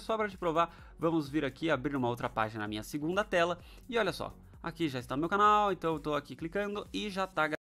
só para te provar, vamos vir aqui abrir uma outra página na minha segunda tela e olha só, aqui já está o meu canal, então eu estou aqui clicando e já está